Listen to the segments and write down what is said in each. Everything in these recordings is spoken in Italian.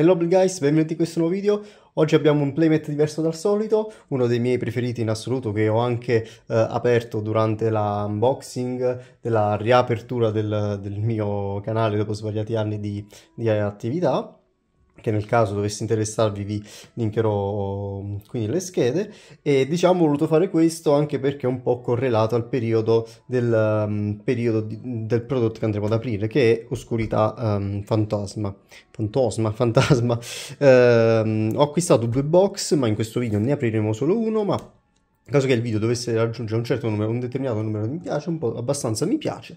Hello guys, benvenuti in questo nuovo video. Oggi abbiamo un playmat diverso dal solito, uno dei miei preferiti in assoluto che ho anche eh, aperto durante l'unboxing della riapertura del, del, mio canale dopo svariati anni di, di attività che nel caso dovesse interessarvi vi linkerò quindi le schede e diciamo ho voluto fare questo anche perché è un po' correlato al periodo del, um, periodo di, del prodotto che andremo ad aprire che è Oscurità um, Fantasma Fantasma, fantasma. Ehm, uh, ho acquistato due box ma in questo video ne apriremo solo uno ma caso che il video dovesse raggiungere un certo numero, un determinato numero di mi piace, un po' abbastanza mi piace,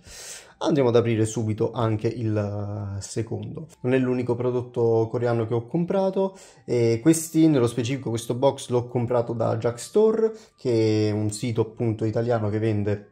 andremo ad aprire subito anche il eh, secondo. Non è l'unico prodotto coreano che ho comprato, e questi, nello specifico questo box l'ho comprato da Jack Store, che è un sito appunto italiano che vende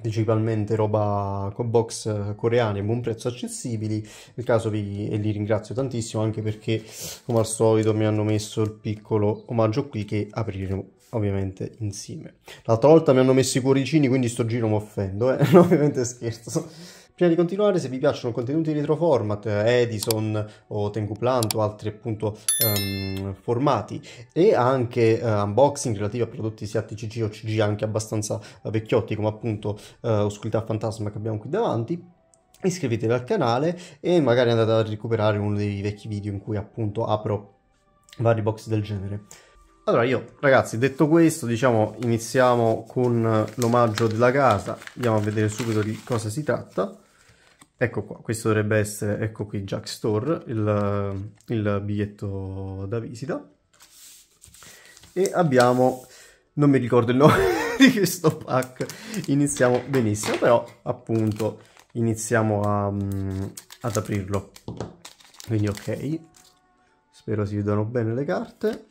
principalmente roba con box coreane a buon prezzo accessibili nel caso vi e li ringrazio tantissimo anche perché come al solito mi hanno messo il piccolo omaggio qui che apriremo ovviamente insieme. L'altra volta mi hanno messo i cuoricini, quindi sto giro mi offendo, eh? no, ovviamente scherzo. Prima di continuare, se vi piacciono contenuti di retroformat, Edison o Tengu Plant o altri appunto um, formati e anche uh, unboxing relativi a prodotti sia TCG o CG anche abbastanza eh, vecchiotti come appunto uh, Oscurità Fantasma che abbiamo qui davanti, iscrivetevi al canale e magari andate a recuperare uno dei vecchi video in cui appunto apro vari box del genere. Allora io, ragazzi, detto questo, diciamo, iniziamo con l'omaggio della casa. Andiamo a vedere subito di cosa si tratta. Ecco qua, questo dovrebbe essere, ecco qui, Jack Store, il, il biglietto da visita. E abbiamo, non mi ricordo il nome di questo pack, iniziamo benissimo, però appunto iniziamo a, mm, ad aprirlo. Quindi ok, spero si vedano bene le carte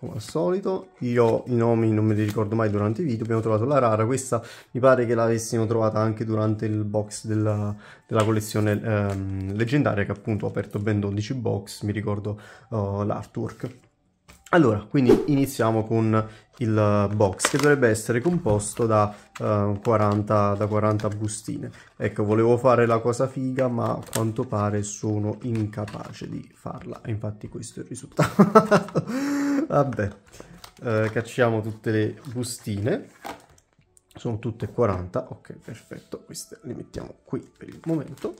come al solito io i nomi non me li ricordo mai durante i video abbiamo trovato la rara questa mi pare che l'avessimo trovata anche durante il box della, della collezione ehm, leggendaria che appunto ho aperto ben 12 box mi ricordo uh, l'artwork allora quindi iniziamo con il box che dovrebbe essere composto da, uh, eh, 40, da 40 bustine ecco volevo fare la cosa figa ma a quanto pare sono incapace di farla infatti questo è il risultato Vabbè, eh, cacciamo tutte le bustine. Sono tutte 40. Ok, perfetto. Queste le mettiamo qui per il momento.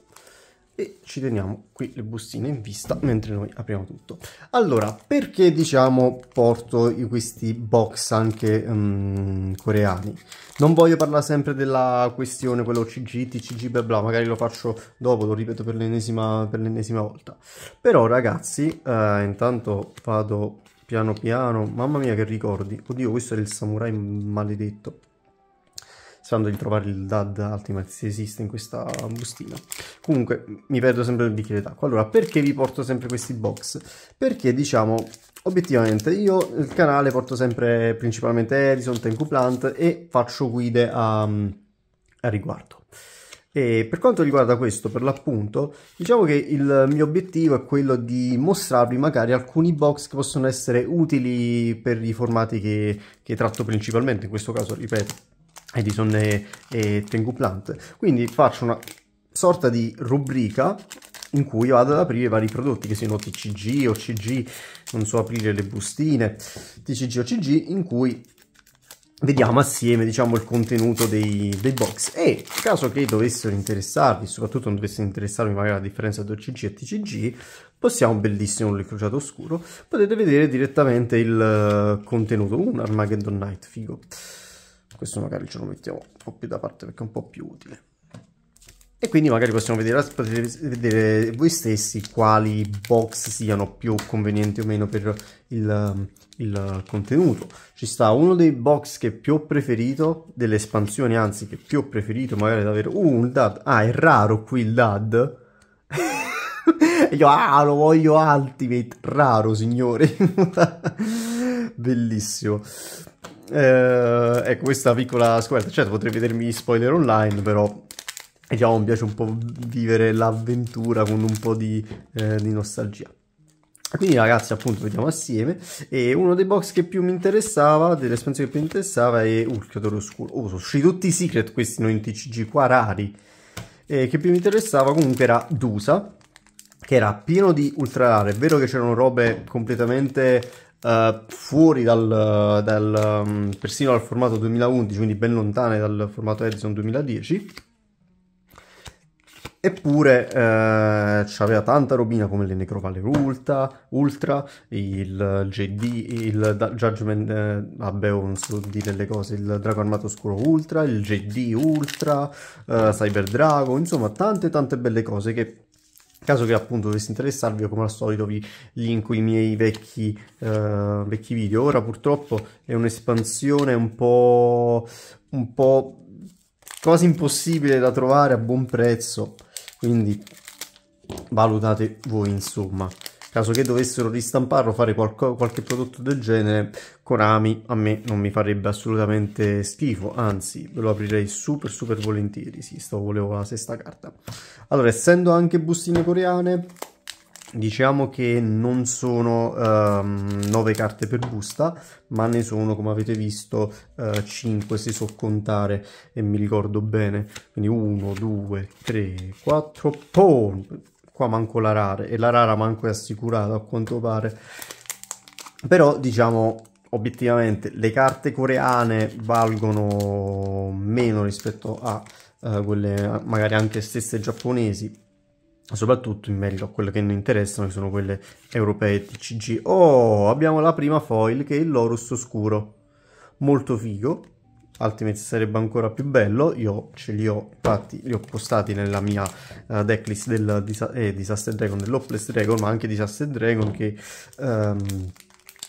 E ci teniamo qui le bustine in vista mentre noi apriamo tutto. Allora, perché diciamo porto questi box anche um, coreani? Non voglio parlare sempre della questione, quello CG, TCG, bla bla, magari lo faccio dopo, lo ripeto per l'ennesima volta. Però ragazzi, eh, intanto vado Piano piano. Mamma mia che ricordi. Oddio, questo era il samurai maledetto. Sperando di trovare il dad Ultimate se esiste in questa bustina. Comunque, mi perdo sempre il bicchiere d'acqua. Allora, perché vi porto sempre questi box? Perché, diciamo, obiettivamente, io il canale porto sempre principalmente Edison, Tenku Plant e faccio guide a, a riguardo e per quanto riguarda questo, per l'appunto, diciamo che il mio obiettivo è quello di mostrarvi magari alcuni box che possono essere utili per i formati che, che tratto principalmente, in questo caso, ripeto, Edison e, e Tengu Plant. Quindi faccio una sorta di rubrica in cui vado ad aprire vari prodotti, che siano TCG, OCG, non so, aprire le bustine, TCG, OCG, in cui vediamo assieme diciamo il contenuto dei, dei, box e caso che dovessero interessarvi soprattutto non dovesse interessarvi magari la differenza tra OCG e TCG possiamo un bellissimo il crociato oscuro potete vedere direttamente il eh, contenuto un Armageddon Night figo questo magari ce lo mettiamo un po' più da parte perché è un po' più utile e quindi magari possiamo vedere, potete vedere voi stessi quali box siano più convenienti o meno per il, il contenuto. Ci sta uno dei box che più ho preferito, delle espansioni anzi che più ho preferito, magari ad uh, un DAD, ah è raro qui il DAD. Io ah, lo voglio Ultimate, raro signore, bellissimo. Eh, ecco questa piccola scoperta, certo potrei vedermi gli spoiler online però diciamo mi piace un po' vivere l'avventura con un po' di, eh, di nostalgia. Quindi ragazzi appunto vediamo assieme e uno dei box che più mi interessava, delle espansioni che più mi interessava è Urchiatore Oscuro. Oh, sono usciti tutti i secret questi non in TCG qua rari. Eh, che più mi interessava comunque era Dusa, che era pieno di ultra rare. È vero che c'erano robe completamente uh, fuori dal, dal um, persino dal formato 2011, quindi ben lontane dal formato Edison 2010 Eppure eh, c'aveva tanta robina come le Necrovale Ultra, Ultra il JD, il da- Judgment, eh, vabbè non so dire le cose, il Drago Armato Oscuro Ultra, il JD Ultra, eh, Cyber Drago, insomma tante tante belle cose che caso che appunto dovesse interessarvi, come al solito vi linko i miei vecchi, eh, vecchi video. Ora purtroppo è un'espansione un po', un po' quasi impossibile da trovare a buon prezzo quindi valutate voi insomma caso che dovessero ristamparlo fare qualche prodotto del genere Konami a me non mi farebbe assolutamente schifo anzi ve lo aprirei super super volentieri sì sto volevo la sesta carta allora essendo anche bustine coreane Diciamo che non sono um, ehm, 9 carte per busta, ma ne sono, come avete visto, uh, eh, 5 se so contare e mi ricordo bene. Quindi 1, 2, 3, 4, poi qua manco la rara, e la rara manco è assicurata a quanto pare. Però, diciamo, obiettivamente, le carte coreane valgono meno rispetto a uh, quelle magari anche stesse giapponesi, soprattutto in merito a quelle che ne interessano, che sono quelle europee TCG. Oh, abbiamo la prima foil che è il l'Orus Oscuro, molto figo, altrimenti sarebbe ancora più bello, io ce li ho, infatti li ho postati nella mia uh, decklist del disa eh, Disaster Dragon, dell'Opless Dragon, ma anche Disaster Dragon che... Um,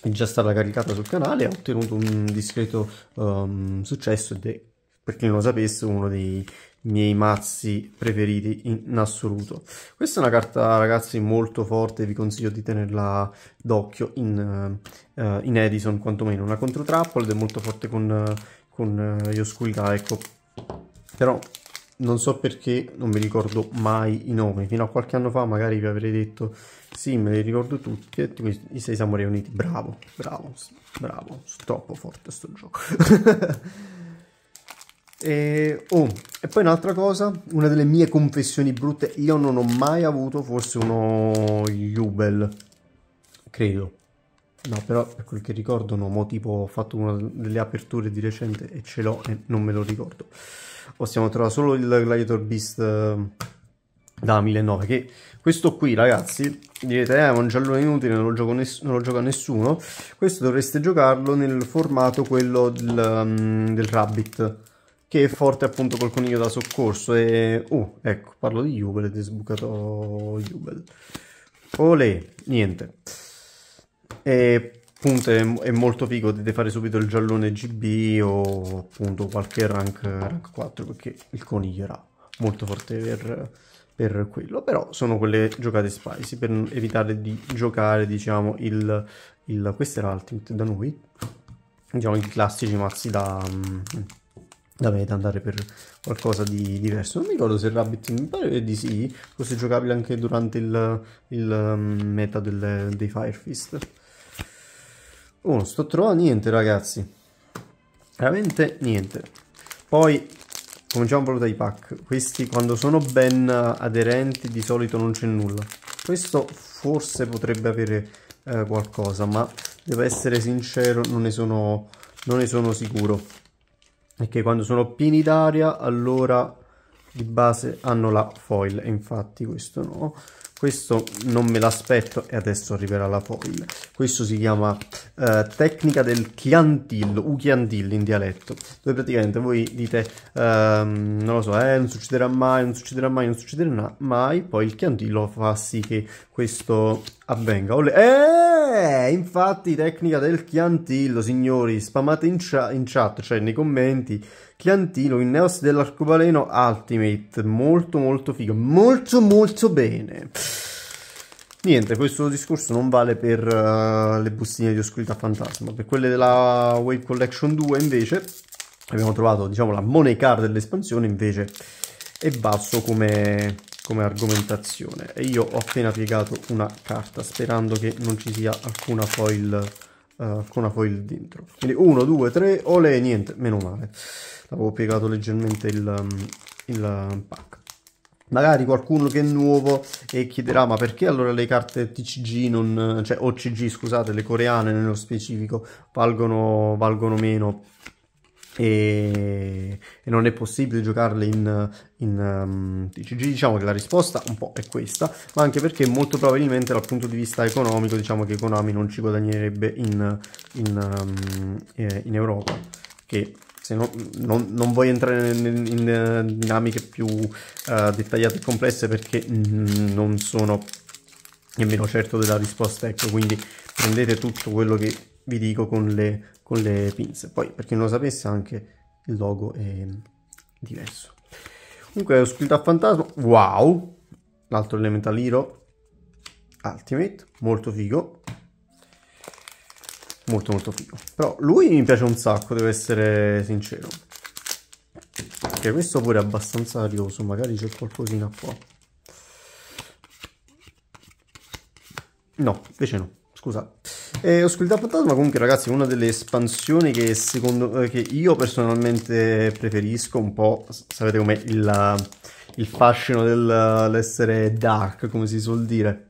è già stata caricata sul canale ha ottenuto un discreto um, successo ed è per chi non lo sapesse uno dei miei mazzi preferiti in assoluto. Questa è una carta, ragazzi, molto forte, vi consiglio di tenerla d'occhio in, uh, in Edison, quantomeno. Una controtrappola ed è molto forte con, eh, con uh, Yoskulga, ecco. Però non so perché non mi ricordo mai i nomi. Fino a qualche anno fa magari vi avrei detto sì, me li ricordo tutti, e i sei samurai uniti. Bravo, bravo, bravo, troppo forte sto gioco. E, oh, e poi un'altra cosa, una delle mie confessioni brutte, io non ho mai avuto forse uno Jubel, credo. No, però per quel che ricordo no, mo tipo ho fatto una delle aperture di recente e ce l'ho e non me lo ricordo. Possiamo trovare solo il Gladiator Beast eh, da 1009, che questo qui ragazzi, direte eh, è un giallone inutile, non lo, non lo, gioca nessuno, questo dovreste giocarlo nel formato quello del, um, del Rabbit che è forte appunto col coniglio da soccorso e... Uh, ecco, parlo di Jubel ed è sbucato Jubel. Olè, niente. E appunto è, è, molto figo, potete fare subito il giallone GB o appunto qualche rank, rank 4 perché il coniglio era molto forte per, per quello, però sono quelle giocate spicy per evitare di giocare diciamo il... il questo era Ultimate da noi, diciamo i classici mazzi da... Mm, da andare per qualcosa di diverso. Non mi ricordo se Rabbit mi pare di sì, fosse giocabile anche durante il, il mm, meta delle, dei Fire Fist. Oh, non sto trovando niente ragazzi, veramente niente. Poi cominciamo proprio dai pack, questi quando sono ben aderenti di solito non c'è nulla. Questo forse potrebbe avere eh, qualcosa, ma devo essere sincero non ne sono, non ne sono sicuro. Ok, quando sono pieni d'aria allora di base hanno la foil, e infatti questo no. Questo non me l'aspetto e adesso arriverà la foil. Questo si chiama eh, tecnica del chiantil, u chiantil in dialetto, dove praticamente voi dite, ehm, non lo so, eh, non succederà mai, non succederà mai, non succederà mai, poi il chiantillo fa sì che questo avvenga. Olle- eh, infatti, tecnica del chiantillo, signori, spamate in, cia- in chat, cioè nei commenti, chiantillo in Neos dell'arcobaleno Ultimate, molto molto figo, molto molto bene. Niente, questo discorso non vale per uh, le bustine di oscurità fantasma, per quelle della Wave Collection 2 invece abbiamo trovato diciamo la money card dell'espansione invece è basso come, come argomentazione e io ho appena piegato una carta sperando che non ci sia alcuna foil uh, eh, con foil dentro quindi 1 2 3 ole niente meno male l'avevo piegato leggermente il, mm, il mm, pack magari qualcuno che è nuovo e chiederà ma perché allora le carte TCG non, cioè OCG scusate le coreane nello specifico valgono, valgono meno e, e, non è possibile giocarle in, in um, TCG diciamo che la risposta un po' è questa ma anche perché molto probabilmente dal punto di vista economico diciamo che Konami non ci guadagnerebbe in, in, um, eh, in Europa che se no, non, non, voglio entrare in, in eh, dinamiche più uh, dettagliate e complesse perché mm, non sono nemmeno certo della risposta, ecco, quindi prendete tutto quello che vi dico con le, con le pinze. Poi, per chi non lo sapesse, anche il logo è diverso. Comunque, ho scritto a fantasma, wow, l'altro elemental hero, ultimate, molto figo, molto molto figo. Però lui mi piace un sacco, devo essere sincero. Perché questo pure è abbastanza arioso, magari c'è qualcosina qua. No, invece no, scusa. Eh, Oscurità Fantasma comunque ragazzi è una delle espansioni che, secondo, eh, che io personalmente preferisco un po', sapete come il, il fascino dell'essere dark, come si suol dire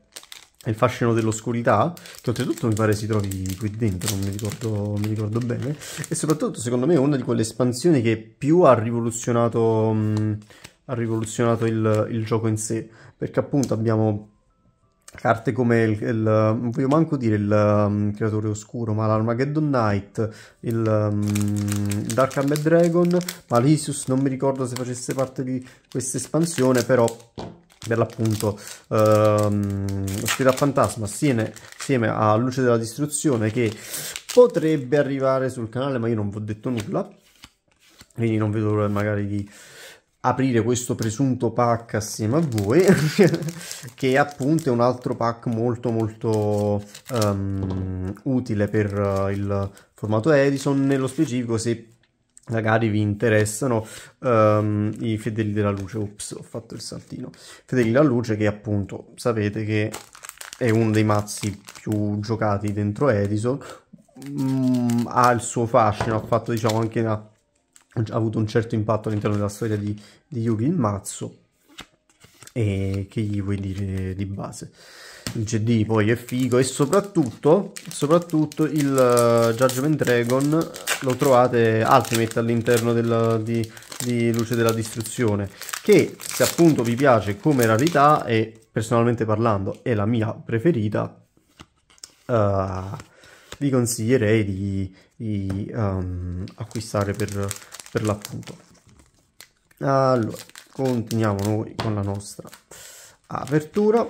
il fascino dell'oscurità, che oltretutto mi pare si trovi qui dentro, non mi ricordo, non mi ricordo bene, e soprattutto secondo me è una di quelle espansioni che più ha rivoluzionato, mh, ha rivoluzionato il, il, gioco in sé, perché appunto abbiamo carte come il, il non voglio manco dire il um, creatore oscuro, ma l'Armageddon Knight, il um, Dark Armed Dragon, Malisius, non mi ricordo se facesse parte di questa espansione, però per l'appunto ehm, Spira Fantasma assieme, assieme, a Luce della Distruzione che potrebbe arrivare sul canale ma io non vi ho detto nulla quindi non vedo l'ora magari di aprire questo presunto pack assieme a voi che appunto è un altro pack molto molto um, utile per uh, il formato Edison nello specifico se magari vi interessano um, i fedeli della luce ops ho fatto il saltino fedeli della luce che appunto sapete che è uno dei mazzi più giocati dentro Edison mm, ha il suo fascino ha fatto diciamo anche una, ha avuto un certo impatto all'interno della storia di, di Yugi il mazzo e che gli vuoi dire di base il GD poi è figo e soprattutto, soprattutto il eh, Judgment Dragon eh, lo trovate Ultimate all'interno della, di, di Luce della Distruzione che se appunto vi piace come rarità e personalmente parlando è la mia preferita Uh, vi consiglierei di, di um, acquistare per, per l'appunto. Allora, continuiamo noi con la nostra apertura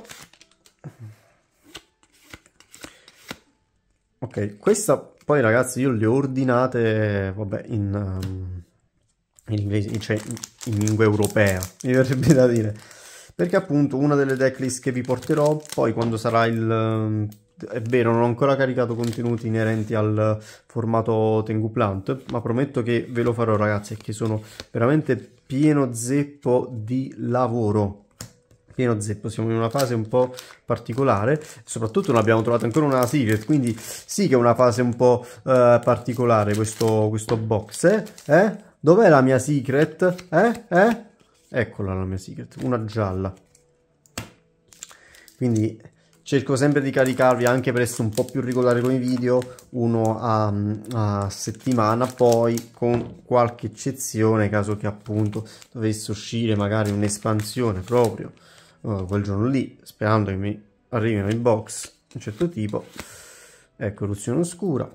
ok questa poi ragazzi io le ho ordinate vabbè in, um, in inglese cioè in lingua europea mi verrebbe da dire perché appunto una delle decklist che vi porterò poi quando sarà il um, è vero, non ho ancora caricato contenuti inerenti al formato Tengu Plant, ma prometto che ve lo farò ragazzi, che sono veramente pieno zeppo di lavoro pieno zeppo, siamo in una fase un po' particolare, soprattutto non abbiamo trovato ancora una Secret, quindi sì che è una fase un po' eh, particolare questo, questo box, eh? eh? Dov'è la mia Secret? Eh? Eh? Eccola la mia Secret, una gialla. Quindi cerco sempre di caricarvi anche per essere un po' più regolare con i video uno a, a, settimana poi con qualche eccezione caso che appunto dovesse uscire magari un'espansione proprio quel giorno lì, sperando che mi arrivino in box un certo tipo, ecco eruzione oscura,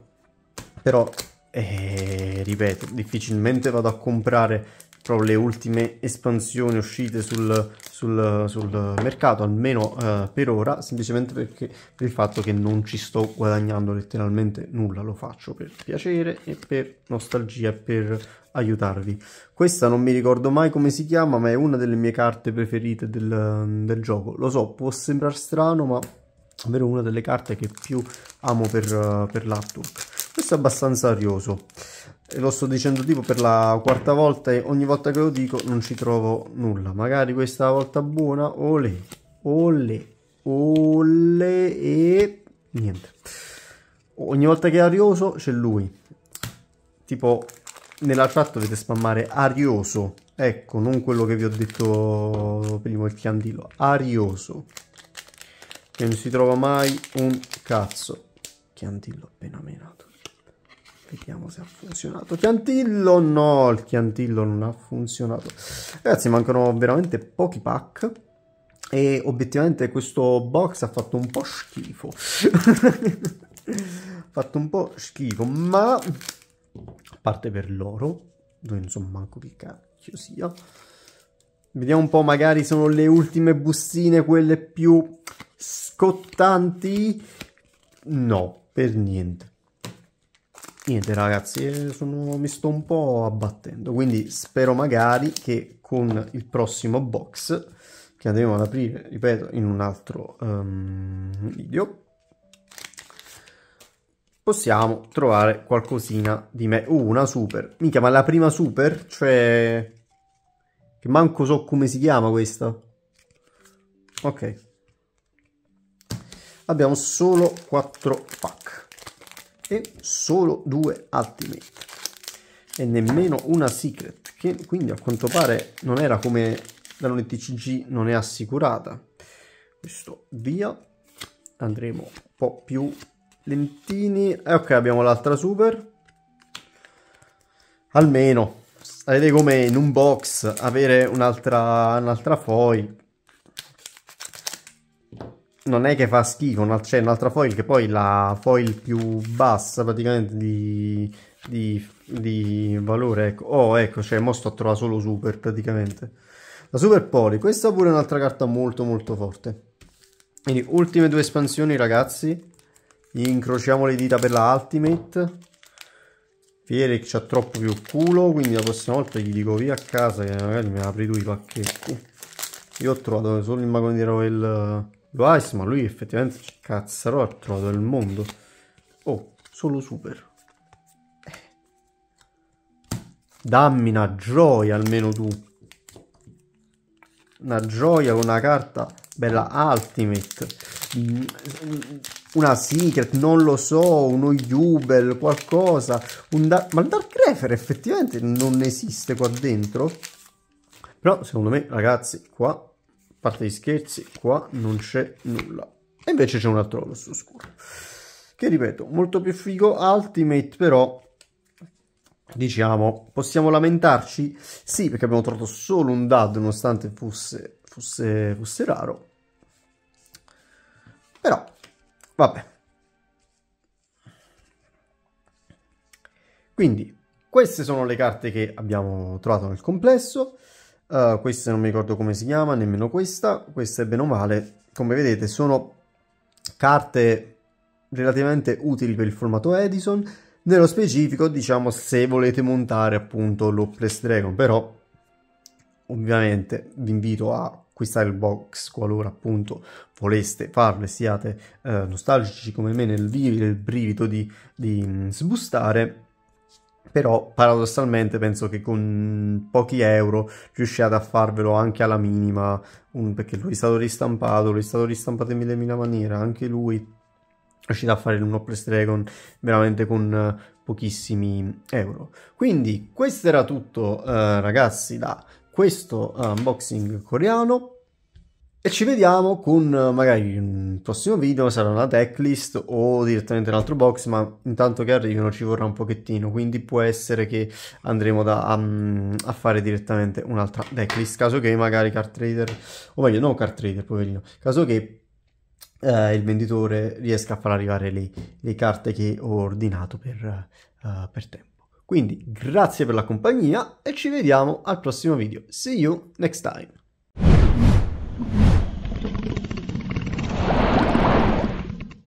però eh, ripeto, difficilmente vado a comprare proprio le ultime espansioni uscite sul, sul, sul mercato, almeno eh, per ora, semplicemente perché per il fatto che non ci sto guadagnando letteralmente nulla, lo faccio per piacere e per nostalgia, per aiutarvi. Questa non mi ricordo mai come si chiama, ma è una delle mie carte preferite del, del gioco. Lo so, può sembrare strano, ma è una delle carte che più amo per, per l'artwork. Questo è abbastanza arioso. E lo sto dicendo tipo per la quarta volta e ogni volta che lo dico non ci trovo nulla. Magari questa volta buona, ole, ole, ole e niente. Ogni volta che è arioso c'è lui. Tipo nella chat dovete spammare arioso ecco non quello che vi ho detto prima il chiandilo arioso che non si trova mai un cazzo chiantillo appena menato vediamo se ha funzionato chiantillo no il chiantillo non ha funzionato ragazzi mancano veramente pochi pack e obiettivamente questo box ha fatto un po' schifo ha fatto un po' schifo ma a parte per loro, dove non so manco che cacchio sia. Vediamo un po', magari sono le ultime bustine, quelle più scottanti. No, per niente. Niente ragazzi, eh, sono, mi sto un po' abbattendo, quindi spero magari che con il prossimo box, che andremo ad aprire, ripeto, in un altro um, video, possiamo trovare qualcosina di me. Uh, una super. Mica, ma la prima super, cioè... Che manco so come si chiama questa. Ok. Abbiamo solo 4 pack. E solo due ultimate. E nemmeno una secret. Che quindi a quanto pare non era come da non TCG non è assicurata. Questo via. Andremo un po' più Lentini. Eh, ok, abbiamo l'altra super. Almeno, sapete come in un box avere un'altra un'altra foil. Non è che fa schifo, una, c'è cioè, un'altra foil che poi la foil più bassa praticamente di, di, di valore. Ecco. Oh, ecco, cioè, mo sto a trovare solo super praticamente. La super poli, questa pure è un'altra carta molto molto forte. Quindi ultime due espansioni ragazzi incrociamo le dita per la Ultimate Fierek c'ha troppo più culo quindi la prossima volta gli dico via a casa che magari mi apri tu i pacchetti io ho trovato solo il magazzino del lo Ice ma lui effettivamente cazzaro ha trovato il mondo oh solo super dammi una gioia almeno tu una gioia con una carta bella ultimate una Secret, non lo so, uno Jubel, qualcosa. Un da- Ma il Dark Refer effettivamente non esiste qua dentro? Però secondo me, ragazzi, qua, a parte gli scherzi, qua non c'è nulla. E invece c'è un altro rosso scuro. Che ripeto, molto più figo, Ultimate però diciamo, possiamo lamentarci? Sì, perché abbiamo trovato solo un dad nonostante fosse, fosse, fosse raro. Però Vabbè. Quindi, queste sono le carte che abbiamo trovato nel complesso. Uh, queste non mi ricordo come si chiama, nemmeno questa. Queste, bene o male, come vedete, sono carte relativamente utili per il formato Edison. Nello specifico, diciamo, se volete montare appunto l'Oppress Dragon, però ovviamente vi invito a acquistare il box qualora appunto voleste farlo siate eh, nostalgici come me nel vivere il brivido di, di mm, sbustare però paradossalmente penso che con pochi euro riusciate a farvelo anche alla minima un, perché lui è stato ristampato lui è stato ristampato in mille mille maniere anche lui riuscite a fare un Dragon veramente con eh, pochissimi euro. Quindi questo era tutto eh, ragazzi da questo eh, unboxing coreano e ci vediamo con eh, magari un prossimo video, sarà una decklist o direttamente un altro box, ma intanto che arrivino ci vorrà un pochettino, quindi può essere che andremo da, um, a fare direttamente un'altra decklist, caso che magari card trader, o meglio non card trader poverino, caso che eh, il venditore riesca a far arrivare le, le carte che ho ordinato per, uh, per te. Quindi grazie per la compagnia e ci vediamo al prossimo video. See you next time!